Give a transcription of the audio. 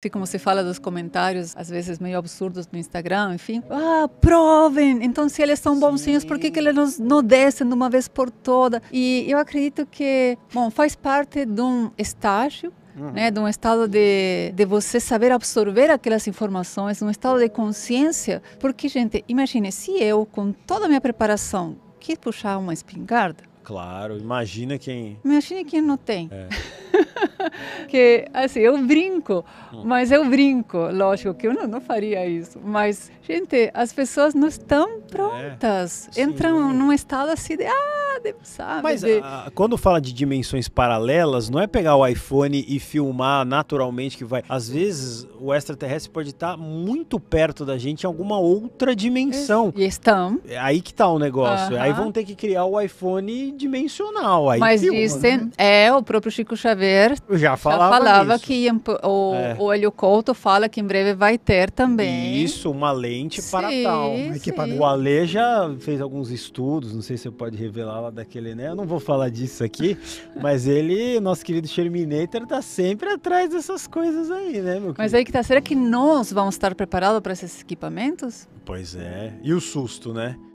Assim como se fala dos comentários, às vezes meio absurdos no Instagram, enfim. Ah, provem! Então, se eles são bonzinhos, por que, que eles não descem de uma vez por toda? E eu acredito que, bom, faz parte de um estágio Uhum. Né, de um estado de, de você saber absorver aquelas informações, um estado de consciência. Porque, gente, imagine, se eu, com toda a minha preparação, quis puxar uma espingarda. Claro, imagina quem. Imagina quem não tem. É. Porque, assim, eu brinco, hum. mas eu brinco, lógico que eu não, não faria isso. Mas, gente, as pessoas não estão é, prontas. É, Entram num estado assim de. Ah, de, sabe? Mas de... A, ah, ah, quando fala de dimensões paralelas, não é pegar o iPhone e filmar naturalmente que vai. Às vezes, o extraterrestre pode estar muito perto da gente em alguma outra dimensão. E estão. É aí que tá o negócio. Uh -huh. Aí vão ter que criar o iPhone dimensional. Aí Mas filma, dizem, né? é, o próprio Chico Xavier. Já falou falava, falava que o, é. olho couto fala que em breve vai ter também. Isso, uma lente sim, para tal. Um o Ale já fez alguns estudos, não sei se você pode revelar lá daquele, né? Eu não vou falar disso aqui, mas ele, nosso querido Terminator, tá sempre atrás dessas coisas aí, né, meu Mas aí que tá, será que nós vamos estar preparados para esses equipamentos? Pois é. E o susto, né?